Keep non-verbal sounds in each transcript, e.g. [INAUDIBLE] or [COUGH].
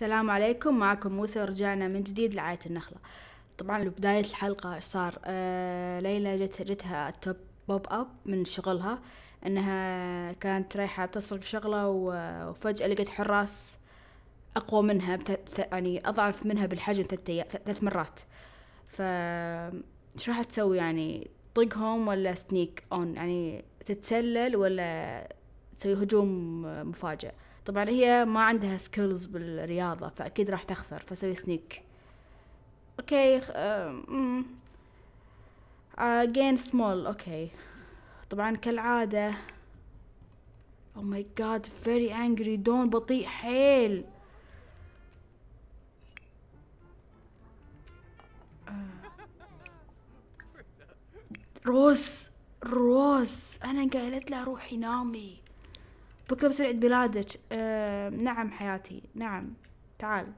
السلام عليكم معكم موسى ورجعنا من جديد لعاية النخلة طبعا بداية الحلقة ايش صار آه ليلى جت جتها التوب بوب اب من شغلها انها كانت رايحة بتسرق شغلة وفجأة لقت حراس اقوى منها يعني اضعف منها بالحجم ثلاث ثلاث مرات ف ايش راح تسوي يعني طقهم ولا سنيك اون يعني تتسلل ولا تسوي هجوم مفاجئ طبعا هي ما عندها سكيلز بالرياضة فأكيد راح تخسر فسوي سنيك اوكي أجين سمول آه، اوكي طبعا كالعادة او ماي جاد فيري انجري دون بطيء حيل آه. روز روز انا قالت لها روحي نامي بكرة بصير عيد بلادك آه نعم حياتي نعم تعال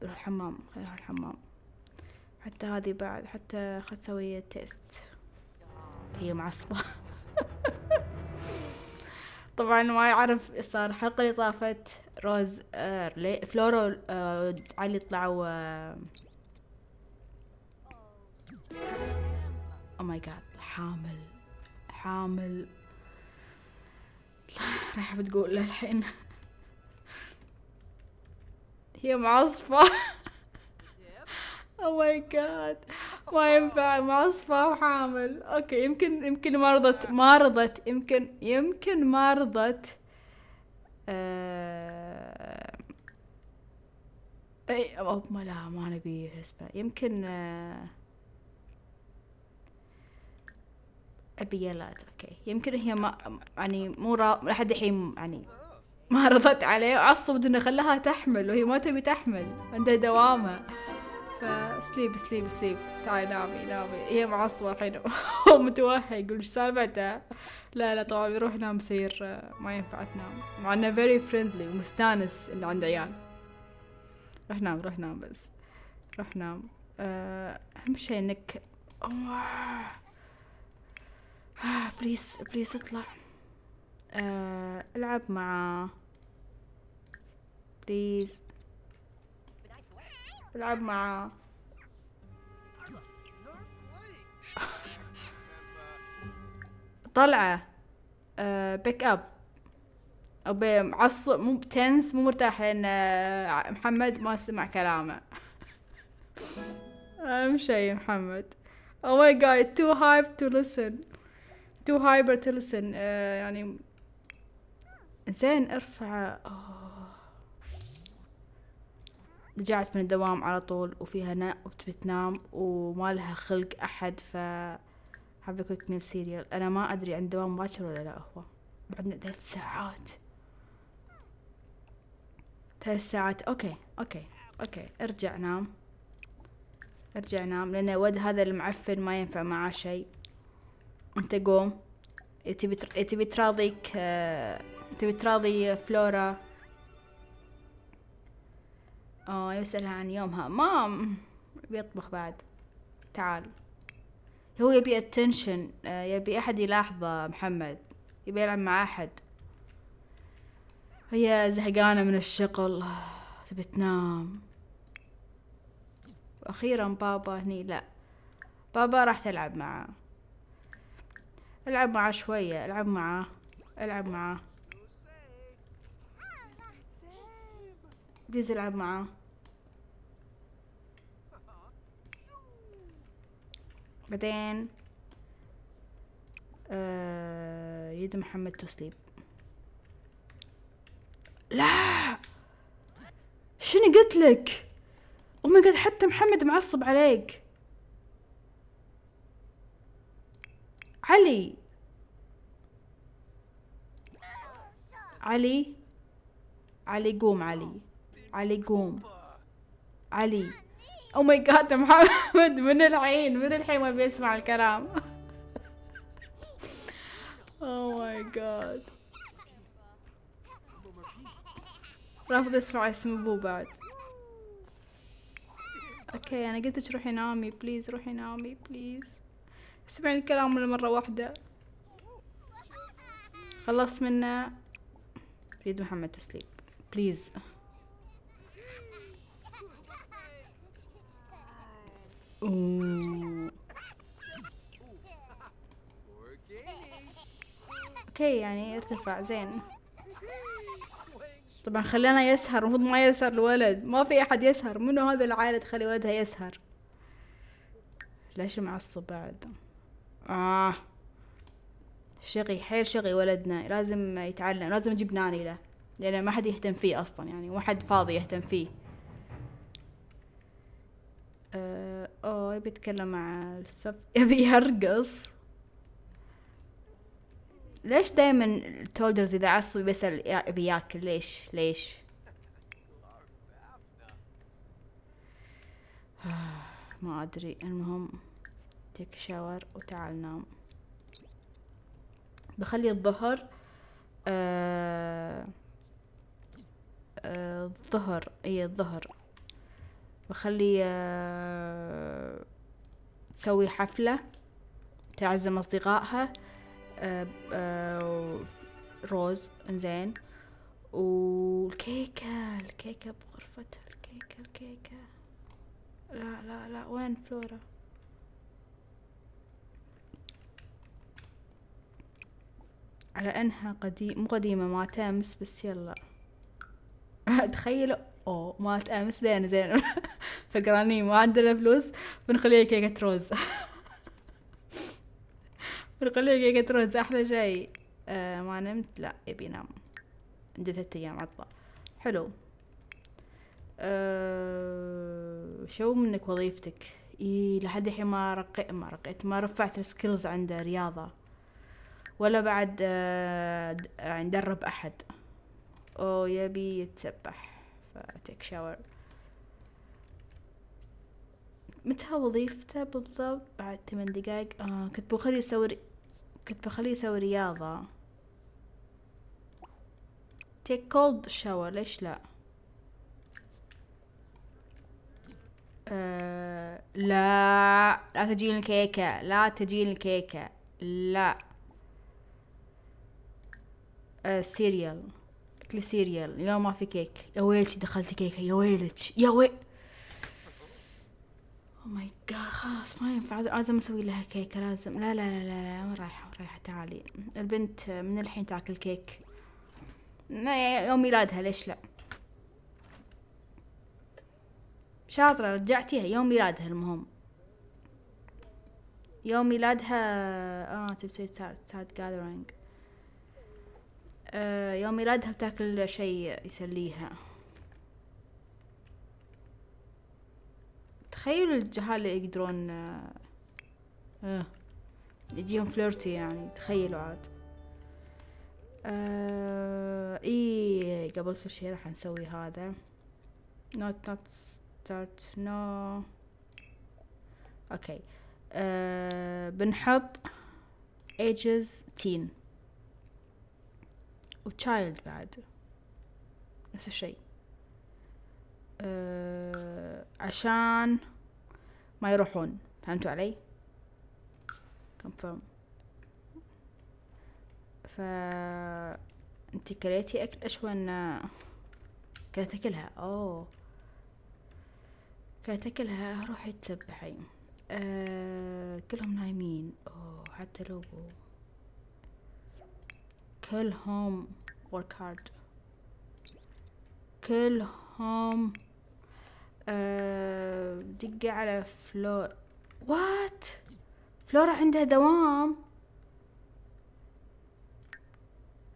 بروح الحمام خليها الحمام حتى هذه بعد حتى خد سوي تيست هي معصبة [LAUGHS] طبعا ما يعرف صار الحلقة اللي طافت روز آه، فلورو آه، علي طلعوا او ماي جاد حامل حامل رايحة بتقول له الحين هي معصفة او ماي جاد ما ينفع معصفة وحامل اوكي يمكن يمكن ما رضت ما رضت يمكن يمكن ما رضت آه... اي او ما لا ما نبي اسمه يمكن آه... يلات أوكي يمكن هي ما يعني مو را... لحد الحين يعني ما رضت عليه وعصبت إنه خلاها تحمل وهي ما تبي تحمل عندها دوامها فسليب سليب سليب تعالي نامي نامي هي معصبة الحين [LAUGHS] ومتوهق يقول ايش سالفته لا لا طبعا يروح نام سير ما ينفع تنام مع انه فيري فريندلي ومستانس انه عنده عيال روح نام روح نام بس روح نام آه، أهم شيء انك أوه. بليز بليز اطلع آه العب مع بليز العب مع [LAUGHS] طلعة آه بيك اب او معصب مو تنس مو مرتاح لان آه، محمد ما سمع كلامه اهم [LAUGHS] شي محمد oh my god too hyped to listen تو هايبر تيلسن يعني زين ارفع آه. رجعت من الدوام على طول وفيها ناء وبتنام وما لها خلق احد ف هاف كويك ميل سيريال انا ما ادري عن دوام باكر ولا لا هو بعدنا ثلاث ساعات ثلاث ساعات اوكي اوكي اوكي ارجع نام ارجع نام لان ود هذا المعفن ما ينفع معاه شيء انت قوم تبي تبي تراضيك آه، تبي تراضي فلورا اه يسألها عن يومها مام بيطبخ بعد تعال هو يبي اتنشن آه، يبي احد يلاحظه محمد يبي يلعب مع احد هي زهقانة من الشغل تبي تنام واخيرا بابا هني لا بابا راح تلعب معه العب معاه شوية العب معاه العب معاه بليز العب معاه بعدين آه يد محمد تسليب لا شنو قلت لك؟ اوه ماي جاد حتى محمد معصب عليك علي علي علي قوم علي علي قوم علي او ماي جاد محمد من الحين من الحين ما بيسمع الكلام او ماي جاد رافض يسمع اسم ابوه بعد اوكي انا قلت روحي نامي بليز روحي نامي بليز سمعني الكلام ولا مرة واحدة خلصت منه ريد محمد تسليم بليز اوكي يعني ارتفع زين طبعا خلينا يسهر المفروض ما يسهر الولد ما في احد يسهر منو هذا العائلة تخلي ولدها يسهر ليش معصب بعد آه شقي حيل شقي ولدنا لازم يتعلم لازم نجيب ناني له لان ما حد يهتم فيه اصلا يعني ما حد فاضي يهتم فيه آه اوه يبي يتكلم مع السف [LAUGHS] يبي يرقص ليش دائما التولدرز اذا عصب بيسال يبي ياكل ليش ليش آه، ما ادري المهم تيك شاور وتعال نام بخلي الظهر آه آه الظهر اي الظهر بخلي آه تسوي حفلة تعزم أصدقائها آه آه روز انزين والكيكة الكيكة بغرفتها الكيكة الكيكة لا لا لا وين فلورا على انها قديم مو قديمة مات امس بس يلا [LAUGHS] تخيلوا اوه مات امس زين زين [LAUGHS] فقراني ما عندنا فلوس بنخليها كيكة روز [LAUGHS] بنخليها كيكة روز احلى شي آه ما نمت لا يبي نام عندي ثلاثة ايام عطلة حلو أه شو منك وظيفتك إيه لحد الحين ما رقيت ما رقيت ما رفعت السكيلز عند رياضة ولا بعد آه، يعني درب أحد أو يبي يتسبح فتيك شاور متى وظيفته بالضبط بعد ثمان دقايق آه كنت بخليه يسوي كنت بخليه يسوي رياضة تيك كولد شاور ليش لا آه لا لا تجين الكيكة لا تجين الكيكة لا سيريال اكلي سيريال يا ما في كيك يا ويلك دخلت كيكه يا ويلك يا وي او ماي جاد خلاص ما ينفع لازم اسوي لها كيكه لازم لا لا لا لا, لا. رايحه رايحه تعالي البنت من الحين تاكل كيك ما يوم ميلادها ليش لا شاطرة رجعتيها يوم ميلادها المهم يوم ميلادها اه تبي تسوي تارت جاذرينج آه، يوم ميلادها بتاكل شي يسليها تخيل الجهال يقدرون آه،, آه. يجيهم فليرتي يعني تخيلوا عاد آه اي قبل كل شيء راح نسوي هذا not not start no اوكي آه بنحط ages teen وتشايلد بعد نفس الشيء أه عشان ما يروحون فهمتوا علي كونفيرم ف انت كليتي اكل اشون كانت اكلها اوه كانت اكلها روحي تسبحي أه كلهم نايمين اوه حتى لو كلهم work hard كلهم uh, دقة على فلور وات فلورا عندها دوام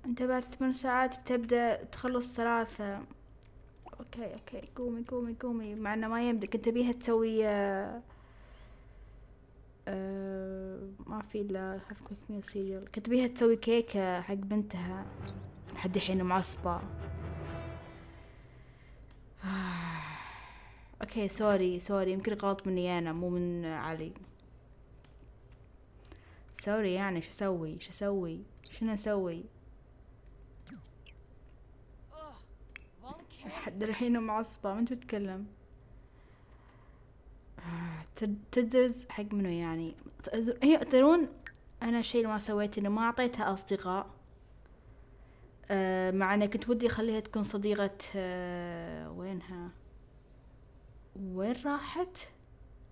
انت بعد ثمان ساعات بتبدأ تخلص ثلاثة اوكي اوكي قومي قومي قومي مع انه ما يمدك انت بيها تسوي أه ما في الا هاف كويك ميل سيجل كنت بيها تسوي كيكة حق بنتها لحد الحين معصبة [SIGHS] اوكي سوري سوري يمكن غلط مني انا مو من علي سوري يعني شو اسوي شو اسوي شنو اسوي لحد الحين معصبة ما انت بتتكلم [SIGHS] تدز حق منو يعني هي ترون انا الشيء اللي ما سويته انه ما اعطيتها اصدقاء آه، مع أنا كنت ودي أخليها تكون صديقة آه، وينها وين راحت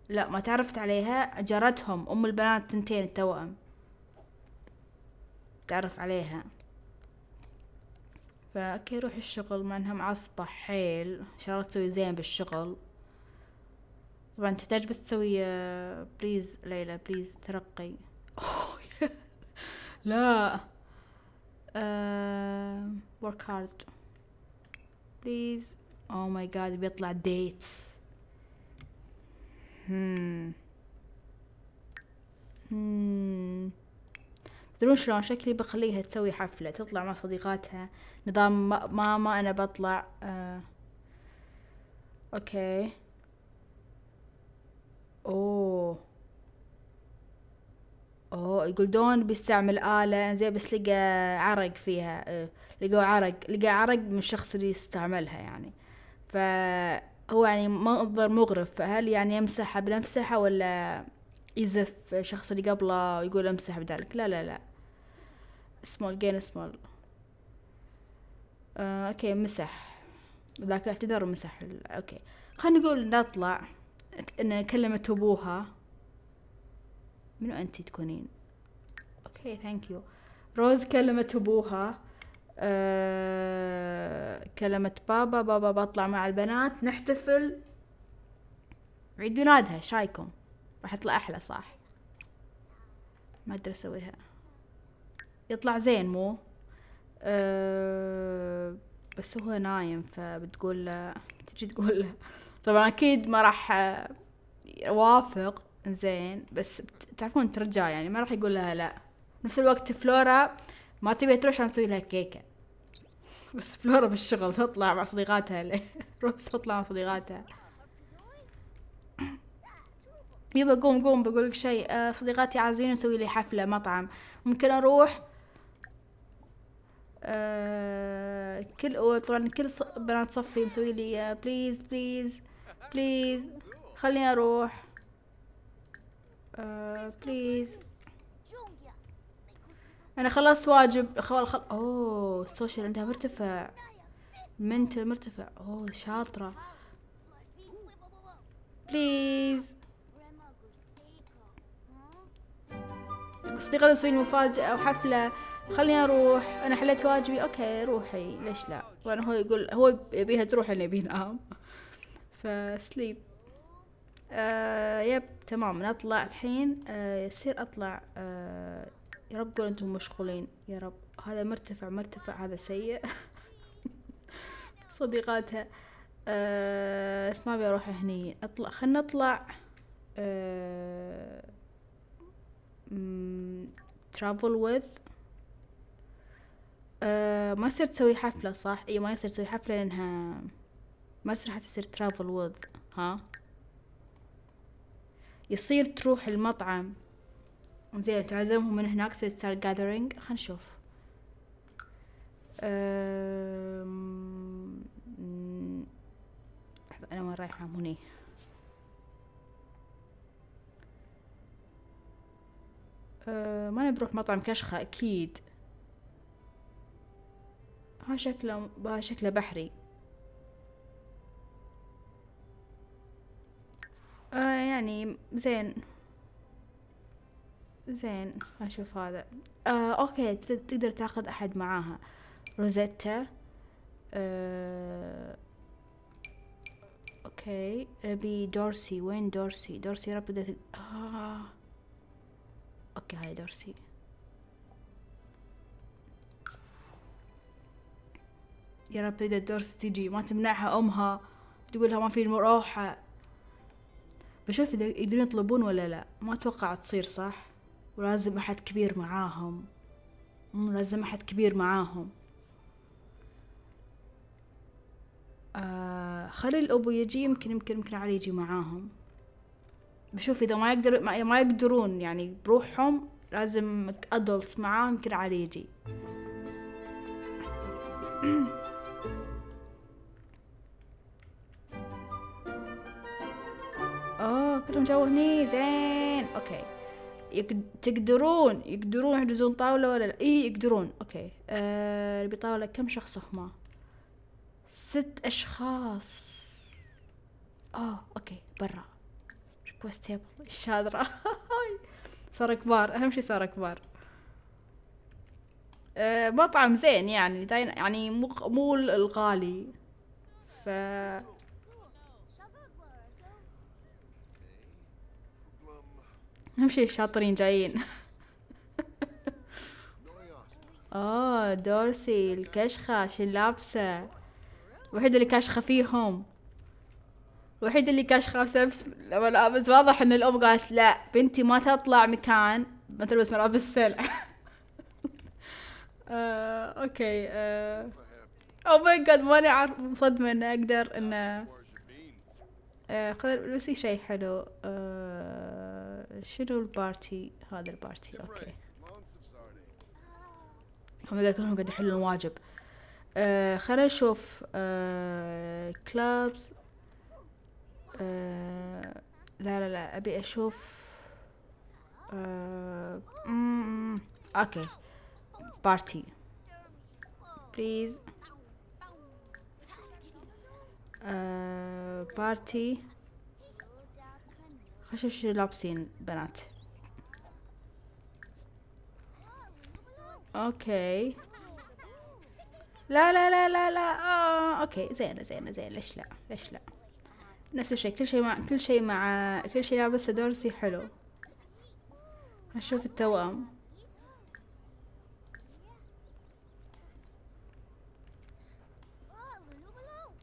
لا ما تعرفت عليها جارتهم أم البنات تنتين التوأم تعرف عليها فأكي روح الشغل مع انها معصبة حيل إن شاء الله تسوي زين بالشغل طبعا تحتاج بس تسوي بليز آه، ليلى بليز ترقي [LAUGHS] [LAUGHS] لا آه، work hard please oh my god بيطلع dates hmm. hmm تدرون شلون شكلي بخليها تسوي حفلة تطلع مع صديقاتها نظام ماما أنا بطلع آه. أوكي أوه oh. اوه يقول دون بيستعمل آلة زي بس لقى عرق فيها إيه، لقوا عرق لقى عرق من الشخص اللي استعملها يعني فهو يعني منظر مغرف فهل يعني يمسحها بنفسها ولا يزف الشخص اللي قبله ويقول امسح بدالك لا لا لا سمول جين سمول اوكي مسح ذاك اعتذر ومسح اوكي خلينا نقول نطلع كلمت ابوها منو انت تكونين اوكي ثانك يو روز كلمت ابوها أه كلمت بابا بابا بطلع مع البنات نحتفل عيد ميلادها شايكم راح يطلع احلى صح ما ادري اسويها يطلع زين مو أه بس هو نايم فبتقول له تجي تقول له طبعا اكيد ما راح آه، يوافق زين بس تعرفون ترجع يعني ما راح يقول لها لا نفس الوقت فلورا ما تبي تروح عشان تسوي لها كيكه بس فلورا بالشغل تطلع مع صديقاتها [LAUGHS] روز تطلع مع صديقاتها يبا قوم قوم بقولك شيء آه، صديقاتي عازمين نسوي لي حفلة مطعم ممكن أروح آه، كل طبعا كل بنات صفي مسوي لي بليز بليز بليز خليني أروح بليز آه، انا خلصت واجب خل خل اوه السوشيال عندها مرتفع منتل مرتفع اوه شاطرة بليز قصدي غالبا مسوين مفاجأة وحفلة خليني اروح انا حليت واجبي اوكي روحي ليش لا وانا هو يقول هو يبيها تروح انا يبي ينام فسليب آه يب تمام نطلع الحين آه يصير اطلع آه يا رب قول انتم مشغولين يا رب هذا مرتفع مرتفع هذا سيء [LAUGHS] صديقاتها آه بس ما ابي اروح هني اطلع خلنا نطلع آه ترافل وذ آه ما يصير تسوي حفلة صح؟ اي ما يصير تسوي حفلة لانها ما يصير حتى تصير ترافل وذ ها يصير تروح المطعم زين تعزمهم من هناك تصير جاذرينج خلينا نشوف أم... انا وين رايحه هني أه، ما ما نروح مطعم كشخة أكيد ها شكله ها شكله بحري يعني زين زين اشوف هذا آه اوكي تقدر تاخذ احد معاها روزيتا آه اوكي ابي دورسي وين دورسي دورسي رب بدأت آه. اوكي هاي دورسي يا رب بدأت دورسي تجي ما تمنعها امها تقولها ما في روحه بشوف إذا يقدرون يطلبون ولا لا ما أتوقع تصير صح ولازم أحد كبير معاهم لازم أحد كبير معاهم آه خلي الأبو يجي يمكن يمكن يمكن علي يجي معاهم بشوف إذا ما يقدر ما يقدرون يعني بروحهم لازم أدلت معاهم يمكن علي يجي [CLEARS THROAT] عجبكم الجو هني زين اوكي تقدرون يقدرون يحجزون طاولة ولا لا اي يقدرون اوكي آه بطاولة كم شخص هما ست اشخاص أوه اوكي برا ريكوست تيبل الشاذرة، صار كبار اهم شي صار كبار آه مطعم زين يعني داين يعني مو مو الغالي ف اهم شيء الشاطرين جايين [LAUGHS] اوه دورسي الكشخة شو لابسة الوحيدة اللي كاشخة فيهم الوحيدة اللي كاشخة بس ملابس واضح ان الام قالت لا بنتي ما تطلع مكان ما تلبس ملابس سلع [LAUGHS] آه، اوكي آه، او ماي جاد ماني عارف مصدمة ان اقدر ان آه، خلينا شي حلو آه، شنو البارتي هذا البارتي اوكي هم قاعد كلهم قاعد يحلون واجب آه خلينا نشوف كلابز آه، آه، لا لا لا ابي اشوف آه اوكي بارتي بليز آه بارتي شو لابسين بنات اوكي لا لا لا لا لا آه اوكي زينه زينه زين ليش لا ليش لا نفس الشيء كل شيء مع كل شيء مع كل شيء لابسه دورسي حلو اشوف التوأم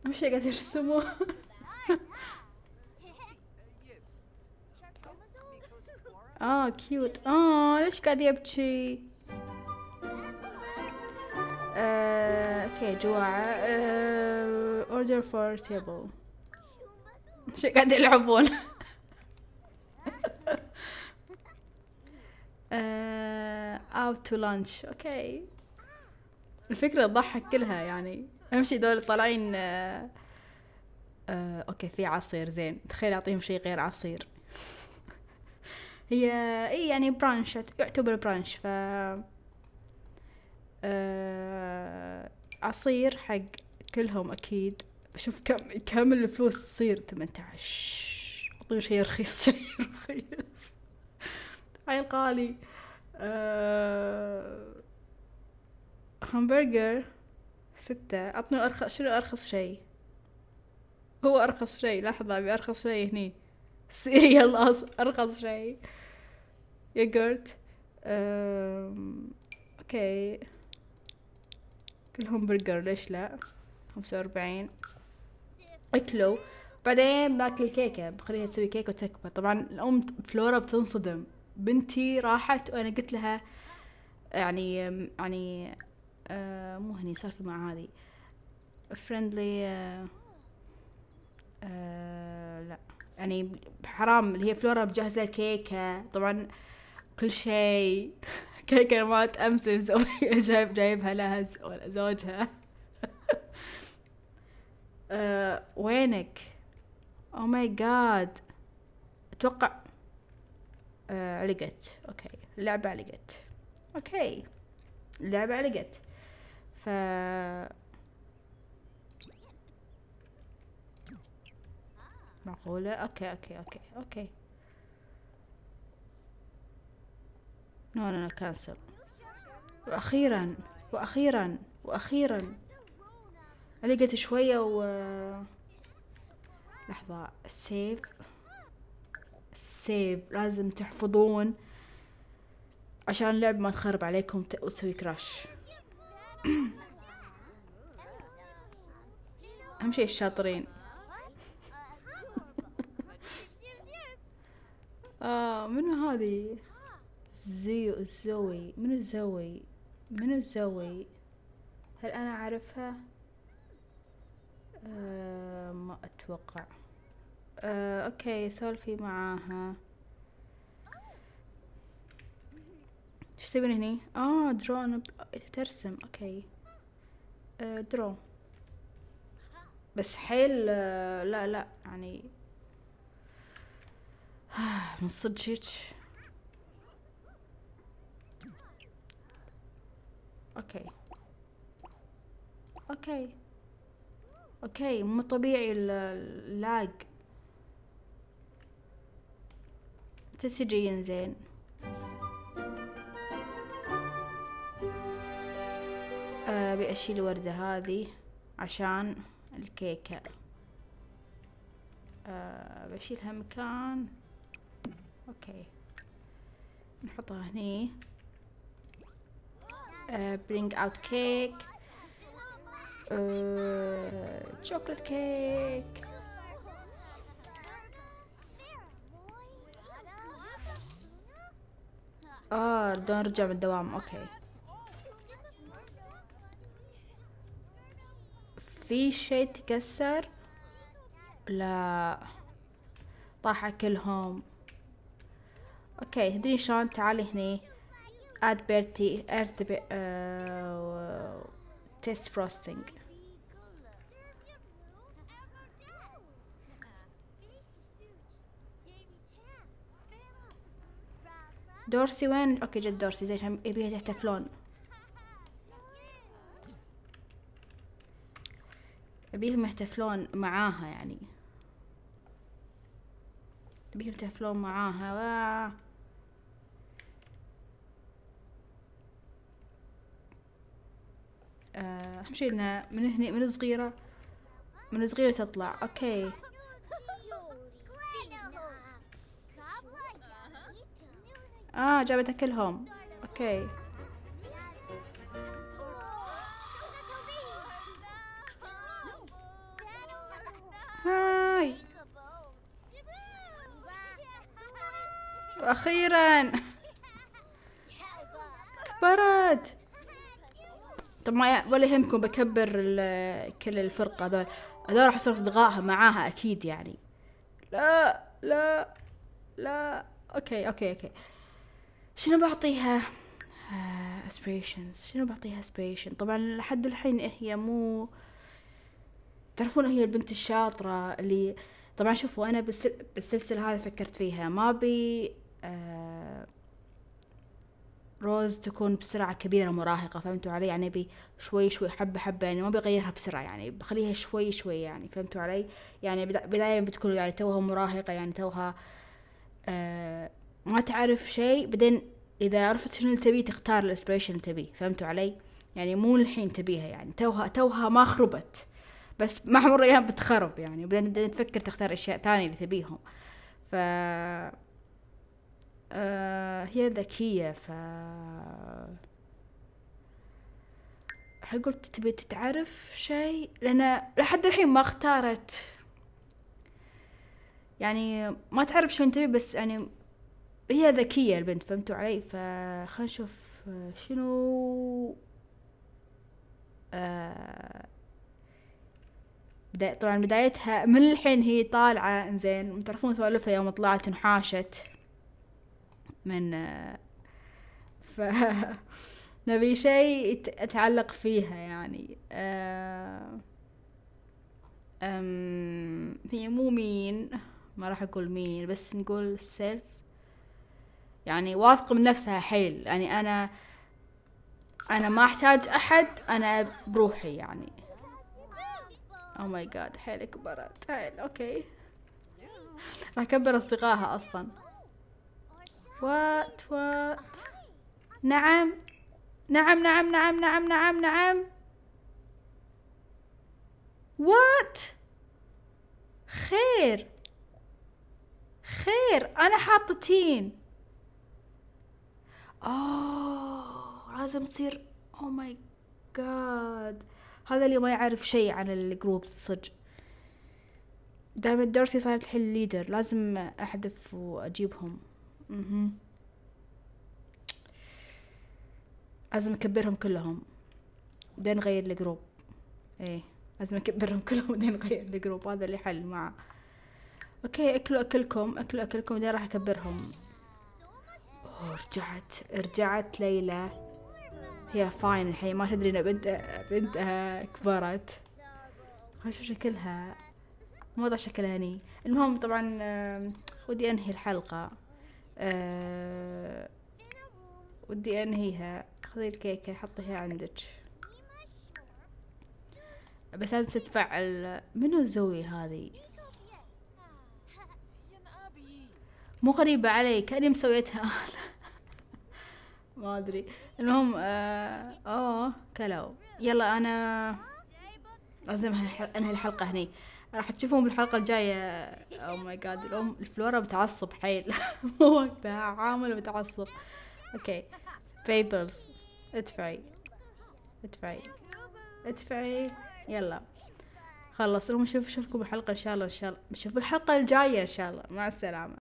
مش قاعد يرسموه [LAUGHS] اه كيوت اه ليش قاعد يبكي اوكي جواعة اوردر order for table شو قاعد يلعبون اوت تو لانش اوكي الفكرة تضحك كلها يعني اهم شي دول طالعين اوكي uh, uh, في عصير زين تخيل اعطيهم شي غير عصير هي اي يعني برانش يعتبر برانش ف آه... عصير حق كلهم اكيد شوف كم كم الفلوس تصير 18 اعطوني شيء رخيص شيء رخيص هاي الغالي آه... همبرجر ستة عطني أرخص شنو أرخص شيء هو أرخص شيء لحظة أبي أرخص شيء هني سيريال ارخص شيء يogurt اوكي كلهم برجر ليش لا خمسة وأربعين اكلوا بعدين باكل كيكة بخليها تسوي كيكة وتكبر طبعا الأم فلورا بتنصدم بنتي راحت وأنا قلت لها يعني يعني آه، مو هني سالفة مع هذه آه، فريندلي آه، لا يعني حرام اللي هي فلورا مجهزة الكيكة طبعا كل شيء [LAUGHS] كيكة مات أمس [LAUGHS] جايب جايبها لها زوجها [LAUGHS] آه، وينك او ماي جاد اتوقع آه، علقت اوكي اللعبة علقت اوكي اللعبة علقت ف معقولة اوكي اوكي اوكي اوكي نو نو كانسل واخيرا واخيرا واخيرا علقت شوية و لحظة السيف السيف لازم تحفظون عشان اللعب ما تخرب عليكم وتسوي كراش [CLEARS THROAT] اهم شيء الشاطرين آه منو هذه زيو زوي منو الزوي منو الزوي هل انا اعرفها آه ما اتوقع آه اوكي سولفي معاها ايش تسوين هني اه درون ترسم اوكي آه درون بس حيل آه لا لا يعني [SIGHS] من صدق اوكي اوكي اوكي مو طبيعي اللاج تسجين زين آه، ابي اشيل الوردة هذه عشان الكيكة أه بشيلها مكان اوكي نحطها هني برينج اوت كيك تشوكلت كيك اه بدنا آه، آه، نرجع من الدوام اوكي في شيء تكسر لا طاح اكلهم اوكي هدري شلون تعالي هني اد بيرتي ارت بي... آه... تيست فروستنج دورسي وين اوكي جد دورسي زي يبيها تحتفلون أبيهم يحتفلون معاها يعني أبيهم يحتفلون معاها آه، أهم شيء إنها من هنا من صغيرة من صغيرة تطلع أوكي آه جابت أكلهم أوكي هاي وأخيرا [LAUGHS] كبرت طب ما ولا يهمكم بكبر كل الفرقة هذول هذول راح يصير أصدقائها معاها أكيد يعني لا لا لا أوكي أوكي أوكي شنو بعطيها اسبريشنز آه، شنو بعطيها اسبريشن طبعا لحد الحين هي مو تعرفون هي البنت الشاطرة اللي طبعا شوفوا أنا بالسل... بالسلسلة هذه فكرت فيها ما بي آه روز تكون بسرعة كبيرة مراهقة فهمتوا علي يعني بي شوي شوي حبة حبة يعني ما بغيرها بسرعة يعني بخليها شوي شوي يعني فهمتوا علي يعني بداية بتكون يعني توها مراهقة يعني توها آه ما تعرف شيء بعدين إذا عرفت شنو تبي تختار الإسبريشن تبيه فهمتوا علي يعني مو الحين تبيها يعني توها توها ما خربت بس مع مرور الأيام بتخرب يعني بعدين تفكر تختار أشياء ثانية اللي تبيهم ف آه، هي ذكية ف قلت تبي تتعرف شيء لأن لحد الحين ما اختارت يعني ما تعرف شو تبي بس يعني هي ذكية البنت فهمتوا علي فخلنا نشوف آه، شنو آه، بداية طبعا بدايتها من الحين هي طالعة انزين تعرفون سوالفها يوم طلعت انحاشت من ف [LAUGHS] نبي شيء أتعلق فيها يعني آه، أم هي مو مين ما راح أقول مين بس نقول سيلف يعني واثقة من نفسها حيل يعني أنا أنا ما أحتاج أحد أنا بروحي يعني أو ماي جاد حيل كبرت حيل أوكي راح أكبر أصدقائها أصلا وات وات نعم نعم نعم نعم نعم نعم نعم وات خير خير انا حاطه تين اوه لازم تصير او ماي جاد هذا اللي ما يعرف شيء عن الجروب صدق دائما الدرس صارت الحين ليدر لازم احذف واجيبهم لازم اكبرهم كلهم بعدين نغير الجروب ايه لازم اكبرهم [LAUGHS] كلهم بعدين نغير الجروب هذا اللي حل مع اوكي اكلوا اكلكم اكلوا اكلكم بعدين راح اكبرهم أوه رجعت رجعت ليلى هي فاين الحين ما تدري ان بنتها بنتها كبرت خلينا نشوف شكلها موضع شكلها هني المهم طبعا ودي انهي الحلقه آه، ودي أنهيها خذي الكيكة حطيها عندك بس لازم تتفعل منو الزوي هذه مو غريبة علي كأني مسويتها أنا [LAUGHS] ما أدري المهم آه أوه كلو يلا أنا لازم أنهي الحلقة هني راح تشوفهم بالحلقه الجايه او ماي جاد الام الفلورا بتعصب حيل [LAUGHS] مو وقتها عامل بتعصب اوكي بيبلز ادفعي ادفعي ادفعي يلا خلص المهم شوف شوفكم بالحلقه ان شاء الله ان شاء الله بشوف الحلقه الجايه ان شاء الله مع السلامه